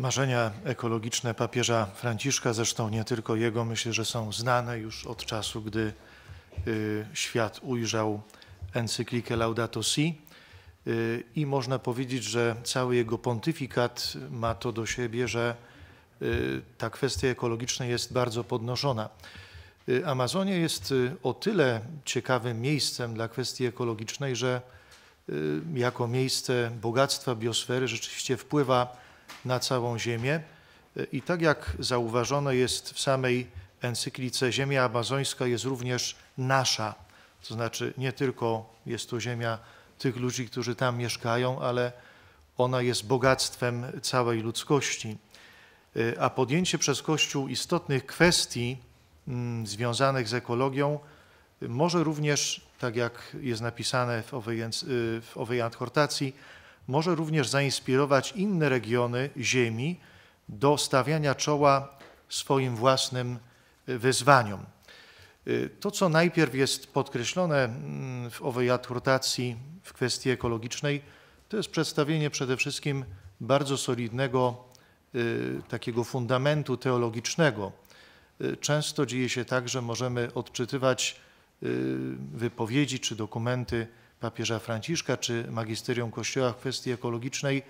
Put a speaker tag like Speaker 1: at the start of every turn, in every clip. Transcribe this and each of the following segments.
Speaker 1: Marzenia ekologiczne papieża Franciszka, zresztą nie tylko jego, myślę, że są znane już od czasu, gdy y, świat ujrzał encyklikę Laudato Si. Y, I można powiedzieć, że cały jego pontyfikat ma to do siebie, że y, ta kwestia ekologiczna jest bardzo podnoszona. Amazonia jest o tyle ciekawym miejscem dla kwestii ekologicznej, że jako miejsce bogactwa biosfery rzeczywiście wpływa na całą Ziemię. I tak jak zauważono jest w samej encyklice, Ziemia Amazońska jest również nasza. To znaczy nie tylko jest to ziemia tych ludzi, którzy tam mieszkają, ale ona jest bogactwem całej ludzkości. E, a podjęcie przez Kościół istotnych kwestii mm, związanych z ekologią może również, tak jak jest napisane w owej, w owej adhortacji, może również zainspirować inne regiony Ziemi do stawiania czoła swoim własnym e, wyzwaniom. E, to, co najpierw jest podkreślone mm, w owej adhortacji w kwestii ekologicznej, to jest przedstawienie przede wszystkim bardzo solidnego e, takiego fundamentu teologicznego. Często dzieje się tak, że możemy odczytywać wypowiedzi czy dokumenty papieża Franciszka czy magisterium Kościoła w kwestii ekologicznej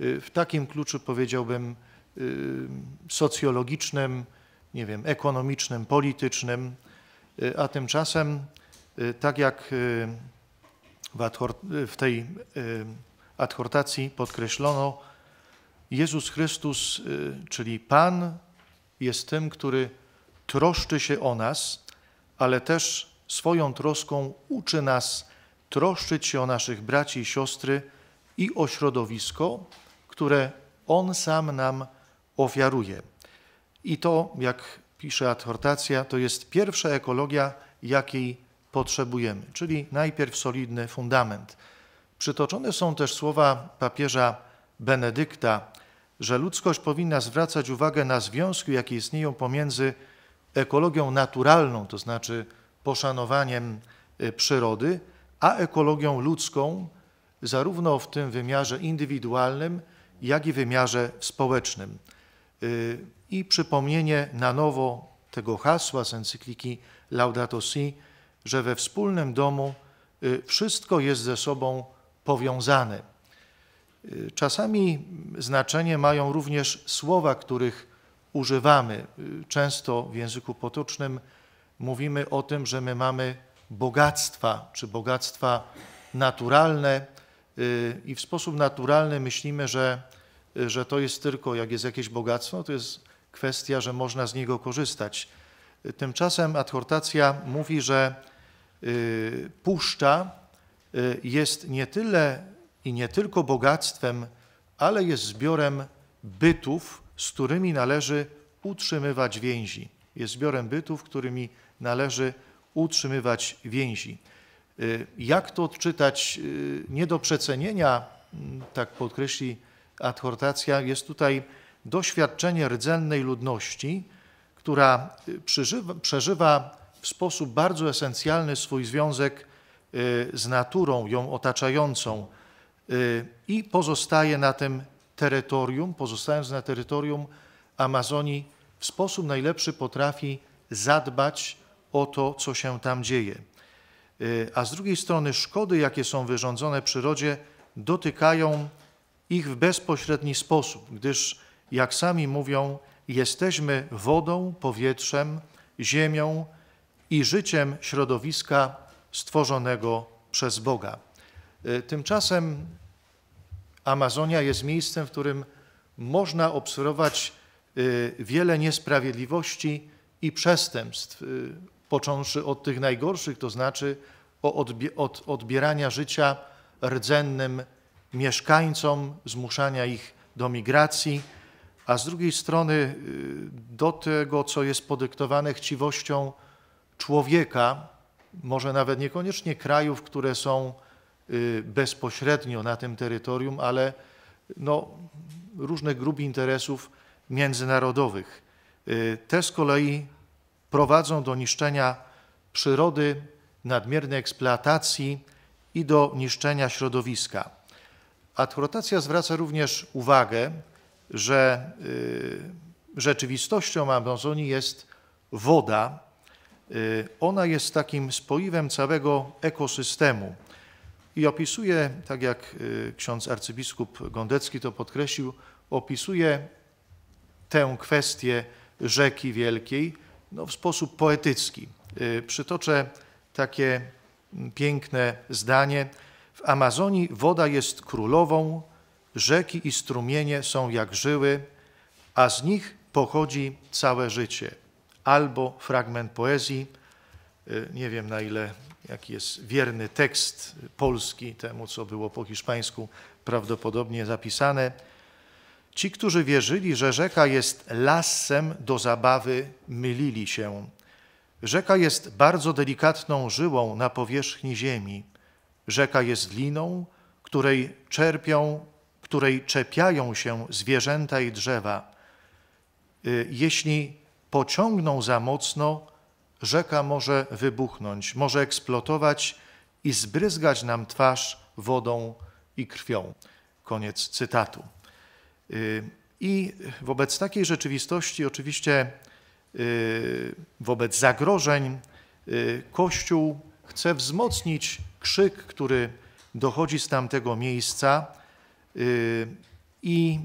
Speaker 1: y, w takim kluczu powiedziałbym y, socjologicznym, nie wiem, ekonomicznym, politycznym, y, a tymczasem tak jak w tej adhortacji podkreślono, Jezus Chrystus, czyli Pan, jest tym, który troszczy się o nas, ale też swoją troską uczy nas troszczyć się o naszych braci i siostry i o środowisko, które On sam nam ofiaruje. I to, jak pisze adhortacja, to jest pierwsza ekologia, jakiej potrzebujemy, czyli najpierw solidny fundament. Przytoczone są też słowa papieża Benedykta, że ludzkość powinna zwracać uwagę na związki, jakie istnieją pomiędzy ekologią naturalną, to znaczy poszanowaniem e, przyrody, a ekologią ludzką, zarówno w tym wymiarze indywidualnym, jak i wymiarze społecznym. Y, I przypomnienie na nowo tego hasła z encykliki Laudato Si, że we wspólnym domu y, wszystko jest ze sobą powiązane. Y, czasami znaczenie mają również słowa, których używamy. Często w języku potocznym mówimy o tym, że my mamy bogactwa, czy bogactwa naturalne y, i w sposób naturalny myślimy, że, że to jest tylko, jak jest jakieś bogactwo, to jest kwestia, że można z niego korzystać. Tymczasem adhortacja mówi, że y, puszcza y, jest nie tyle i nie tylko bogactwem, ale jest zbiorem bytów, z którymi należy utrzymywać więzi. Jest zbiorem bytów, którymi należy utrzymywać więzi. Y, jak to odczytać? Y, nie do przecenienia, mm, tak podkreśli adhortacja, jest tutaj doświadczenie rdzennej ludności, która y, przeżywa, przeżywa w sposób bardzo esencjalny swój związek z naturą, ją otaczającą i pozostaje na tym terytorium, pozostając na terytorium Amazonii, w sposób najlepszy potrafi zadbać o to, co się tam dzieje. Y, a z drugiej strony szkody, jakie są wyrządzone przyrodzie, dotykają ich w bezpośredni sposób, gdyż, jak sami mówią, jesteśmy wodą, powietrzem, ziemią i życiem środowiska stworzonego przez Boga. Y, tymczasem Amazonia jest miejscem, w którym można obserwować y, wiele niesprawiedliwości i przestępstw począwszy od tych najgorszych, to znaczy od odbierania życia rdzennym mieszkańcom, zmuszania ich do migracji, a z drugiej strony y, do tego, co jest podyktowane chciwością człowieka, może nawet niekoniecznie krajów, które są y, bezpośrednio na tym terytorium, ale no, różnych grup interesów międzynarodowych. Y, te z kolei prowadzą do niszczenia przyrody, nadmiernej eksploatacji i do niszczenia środowiska. Adhortacja zwraca również uwagę, że y, rzeczywistością Amazonii jest woda. Y, ona jest takim spoiwem całego ekosystemu. I opisuje, tak jak y, ksiądz arcybiskup Gondecki to podkreślił, opisuje tę kwestię rzeki wielkiej, no, w sposób poetycki. Y, przytoczę takie mm, piękne zdanie. W Amazonii woda jest królową, rzeki i strumienie są jak żyły, a z nich pochodzi całe życie. Albo fragment poezji, y, nie wiem na ile, jaki jest wierny tekst polski temu, co było po hiszpańsku prawdopodobnie zapisane, Ci, którzy wierzyli, że rzeka jest lasem do zabawy, mylili się. Rzeka jest bardzo delikatną żyłą na powierzchni ziemi. Rzeka jest liną, której czerpią, której czepiają się zwierzęta i drzewa. Y, jeśli pociągną za mocno, rzeka może wybuchnąć, może eksplotować i zbryzgać nam twarz wodą i krwią. Koniec cytatu. I wobec takiej rzeczywistości, oczywiście y, wobec zagrożeń, y, Kościół chce wzmocnić krzyk, który dochodzi z tamtego miejsca y, i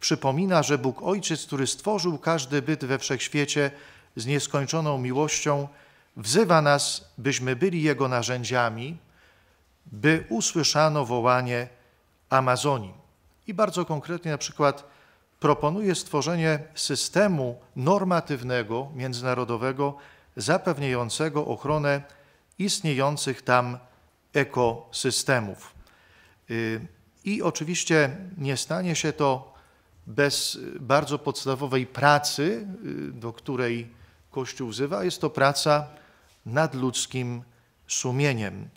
Speaker 1: przypomina, że Bóg Ojciec, który stworzył każdy byt we wszechświecie z nieskończoną miłością, wzywa nas, byśmy byli Jego narzędziami, by usłyszano wołanie Amazonii. I bardzo konkretnie na przykład proponuje stworzenie systemu normatywnego, międzynarodowego, zapewniającego ochronę istniejących tam ekosystemów. Y, I oczywiście nie stanie się to bez bardzo podstawowej pracy, y, do której Kościół wzywa. Jest to praca nad ludzkim sumieniem.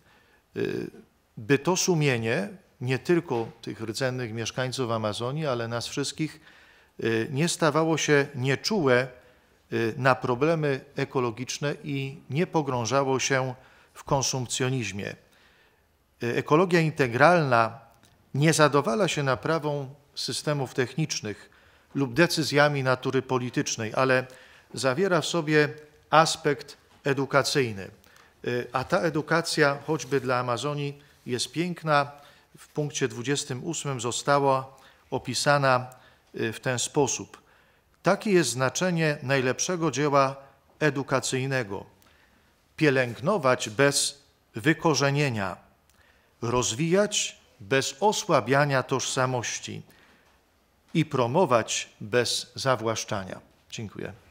Speaker 1: Y, by to sumienie nie tylko tych rdzennych mieszkańców Amazonii, ale nas wszystkich, y, nie stawało się nieczułe y, na problemy ekologiczne i nie pogrążało się w konsumpcjonizmie. Y, ekologia integralna nie zadowala się naprawą systemów technicznych lub decyzjami natury politycznej, ale zawiera w sobie aspekt edukacyjny. A ta edukacja, choćby dla Amazonii, jest piękna, w punkcie 28 została opisana y, w ten sposób. Takie jest znaczenie najlepszego dzieła edukacyjnego. Pielęgnować bez wykorzenienia, rozwijać bez osłabiania tożsamości i promować bez zawłaszczania. Dziękuję.